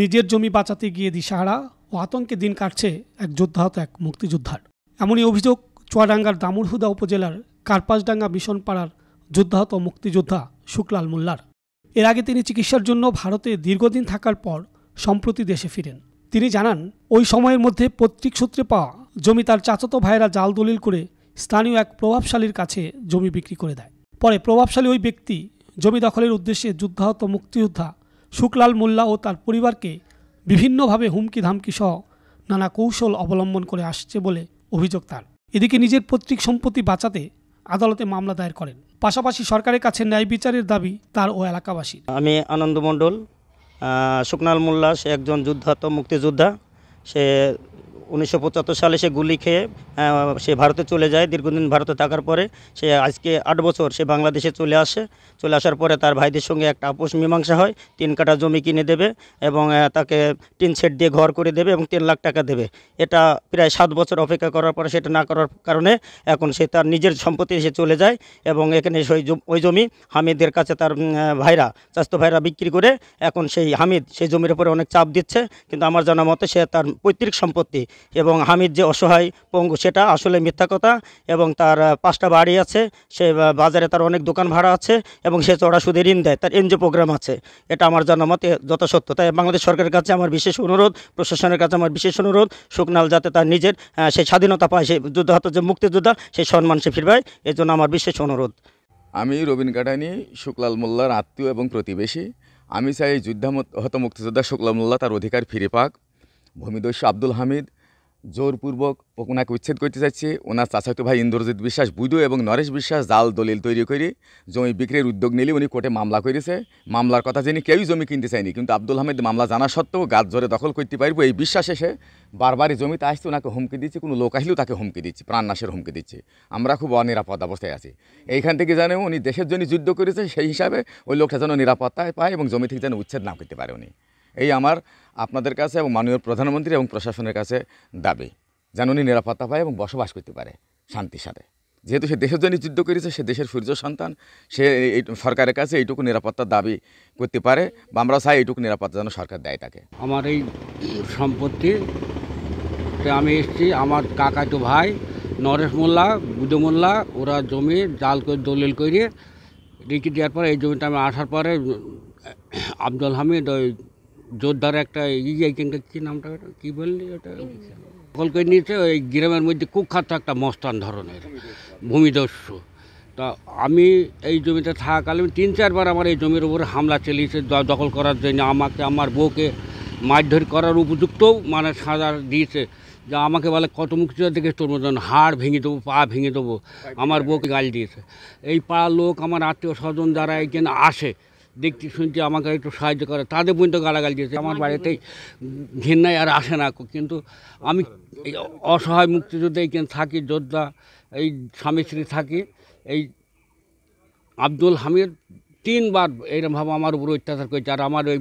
নিজের জমি বাঁচাতে গিয়ে দিশাহারা ও আতঙ্কে দিন কাটছে এক যোদ্ধাহত এক মুক্তিযোদ্ধার এমনই অভিযোগ চুয়াডাঙ্গার দামুরহুদা উপজেলার কার্পাসডাঙ্গা মিশন পাড়ার যোদ্ধাহত মুক্তিযোদ্ধা শুক্লাল মোল্লার এর আগে তিনি চিকিৎসার জন্য ভারতে দীর্ঘদিন থাকার পর সম্প্রতি দেশে ফিরেন তিনি জানান ওই সময়ের মধ্যে পৈতৃক সূত্রে পাওয়া জমি তার চাচাতো ভাইয়েরা জাল দলিল করে স্থানীয় এক প্রভাবশালীর কাছে জমি বিক্রি করে দেয় পরে প্রভাবশালী ওই ব্যক্তি জমি দখলের উদ্দেশ্যে যুদ্ধাহত মুক্তিযোদ্ধা শুকলাল মোল্লা ও তার পরিবারকে বিভিন্নভাবে হুমকি ধামকি সহ নানা কৌশল অবলম্বন করে আসছে বলে অভিযোগ তার এদিকে নিজের পৈতৃক সম্পত্তি বাঁচাতে আদালতে মামলা দায়ের করেন পাশাপাশি সরকারের কাছে ন্যায় বিচারের দাবি তার ও এলাকাবাসীর আমি আনন্দ মণ্ডল শুকনাল মোল্লা সে একজন যুদ্ধাত্ম মুক্তিযোদ্ধা সে উনিশশো সালে সে গুলি খেয়ে সে ভারতে চলে যায় দীর্ঘদিন ভারতে থাকার পরে সে আজকে আট বছর সে বাংলাদেশে চলে আসে চলে আসার পরে তার ভাইদের সঙ্গে একটা আপোষ মীমাংসা হয় তিন কাটা জমি কিনে দেবে এবং তাকে টিন সেট দিয়ে ঘর করে দেবে এবং তিন লাখ টাকা দেবে এটা প্রায় সাত বছর অপেক্ষা করার পরে সেটা না করার কারণে এখন সে তার নিজের সম্পত্তি সে চলে যায় এবং এখানে ওই জমি হামিদের কাছে তার ভাইরা স্বাস্থ্য ভাইরা বিক্রি করে এখন সেই হামিদ সেই জমির উপরে অনেক চাপ দিচ্ছে কিন্তু আমার জানা মতে সে তার পৈতৃক সম্পত্তি এবং হামিদ যে অসহায় পঙ্গু সেটা আসলে মিথ্যা কথা এবং তার পাঁচটা বাড়ি আছে সে বাজারে তার অনেক দোকান ভাড়া আছে এবং সে চড়া সুদে ঋণ দেয় তার এনজিও প্রোগ্রাম আছে এটা আমার জানা মতে যথাসত্য তাই বাংলাদেশ সরকারের কাছে আমার বিশেষ অনুরোধ প্রশাসনের কাছে আমার বিশেষ অনুরোধ সুকনাল যাতে তার নিজের সেই স্বাধীনতা পায় সেই যুদ্ধাহত যে মুক্তিযোদ্ধা সেই সম্মান সে ফিরবায় জন্য আমার বিশেষ অনুরোধ আমি রবীন কাটানি শুক্লাল মোল্লার আত্মীয় এবং প্রতিবেশী আমি চাই হত মুক্তিযোদ্ধা শুকলাল মোল্লা তার অধিকার ফিরে পাক ভূমিদস্যু আব্দুল হামিদ জোরপূর্বক ওনাকে উচ্ছেদ করতে চাইছে ওনার চাচাতো ভাই ইন্দ্রজিৎ বিশ্বাস বুধু এবং নরেশ বিশ্বাস জাল দলিল তৈরি করে জমি বিক্রির উদ্যোগ নিলে উনি কোর্টে মামলা করেছে মামলার কথা জেনে কেউই জমি কিনতে চায়নি কিন্তু আব্দুল হামেদ মামলা জানা সত্ত্বেও গাছ জোরে দখল করতে পারবো এই বিশ্বাস এসে বারবারই জমিতে আসতে ওনাকে হুমকি দিচ্ছে কোনো লোক আসলেও তাকে হুমকি দিচ্ছে প্রাণনাশের হুমকি দিচ্ছে আমরা খুব অনিরাপদ অবস্থায় আছি এইখান থেকে জানে উনি দেশের জন্য যুদ্ধ করেছে সেই হিসাবে ওই লোকটা যেন নিরাপত্তায় পায় এবং জমি থেকে যেন উচ্ছেদ না করতে পারে উনি এই আমার আপনাদের কাছে এবং মাননীয় প্রধানমন্ত্রী এবং প্রশাসনের কাছে দাবি যেন উনি নিরাপত্তা পায় এবং বসবাস করতে পারে শান্তির সাথে যেহেতু সে দেশের জন্য যুদ্ধ করেছে সে দেশের সূর্য সন্তান সে এই সরকারের কাছে এইটুকু নিরাপত্তার দাবি করতে পারে বা আমরা চাই এইটুকু নিরাপত্তা যেন সরকার দেয় তাকে আমার এই সম্পত্তি আমি এসেছি আমার কাকাতো ভাই নরেশ মোল্লা বুধ মোল্লা ওরা জমি জাল করে দলিল করে রেখে দেওয়ার পরে এই জমিটা আমি আসার পরে আব্দুল হামিদ ওই জোরদার একটা ইয়ে কি কী নামটা কী বললি ওটা কল করে নিয়েছে ওই গ্রামের মধ্যে কুখ্যাত একটা মস্তান ধরনের ভূমিদস্যু তা আমি এই জমিতে থাকাকালে তিন চারবার আমার এই জমির উপরে হামলা চালিয়েছে দখল করার জন্য আমাকে আমার বউকে মারধর করার উপযুক্ত মানে সাজা দিয়েছে যে আমাকে বলে কত মুখ দেখে তোর মতন হাড় ভেঙে দেবো পা ভেঙে দেবো আমার বউকে গাল দিয়েছে এই পাড়ার লোক আমার আত্মীয় স্বজন যারা এখানে আসে দেখতে শুনতে আমাকে একটু সাহায্য করে তাদের পর্যন্ত গালাগাল দিয়েছে আমার বাড়িতেই ঘেন্নাই আর আসে না কিন্তু আমি এই অসহায় মুক্তিযোদ্ধা এইখানে থাকি যোদ্ধা এই স্বামী স্ত্রী থাকি এই আব্দুল হামিদ তিনবার এরমভাবে আমার উপর অত্যাচার করেছে আর আমার ওই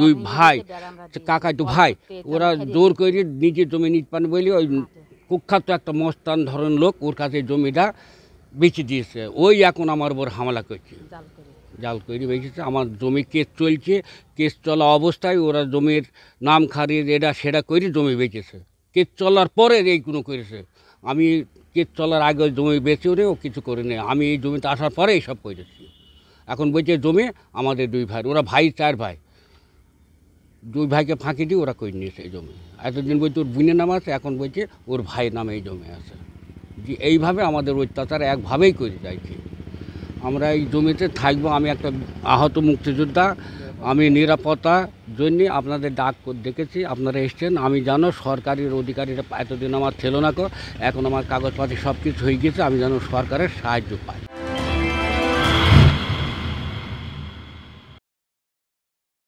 দুই ভাই কাকা দু ভাই ওরা জোর করে নিজের জমি নিতে পারেন বলি ওই হ্যাঁ। কুখ্যাত একটা মস্তান ধরনের লোক ওর কাছে জমিটা বেঁচে দিয়েছে ওই এখন আমার উপর হামলা করছে জাল করে বেঁচেছে আমার জমি কেস চলছে কেস চলা অবস্থায় ওরা জমির নাম খারিজ এটা সেটা করে জমি বেঁচেছে কেস চলার পরে এইগুলো করেছে আমি কেস চলার আগে জমি বেঁচেও নেই ও কিছু করে নেই আমি এই জমিতে আসার পরে এইসব করেছি এখন বলছে জমি আমাদের দুই ভাই ওরা ভাই চার ভাই দুই ভাইকে ফাঁকি দিয়ে ওরা করে নিয়েছে এই জমি এতদিন বলছে ওর বুনে নাম আছে এখন বলছে ওর ভাইয়ের নামে এই জমি আছে যে এইভাবে আমাদের অত্যাচার একভাবেই করে যাইছে আমরা এই জমিতে থাকবো আমি একটা আহত মুক্তিযোদ্ধা আমি নিরাপত্তা জন্যে আপনাদের ডাক দেখেছি আপনারা এসছেন আমি জানো সরকারের অধিকারীরা এতদিন আমার ছিল না কো এখন আমার কাগজপাতি সব কিছু হয়ে গেছে আমি যেন সরকারের সাহায্য পাই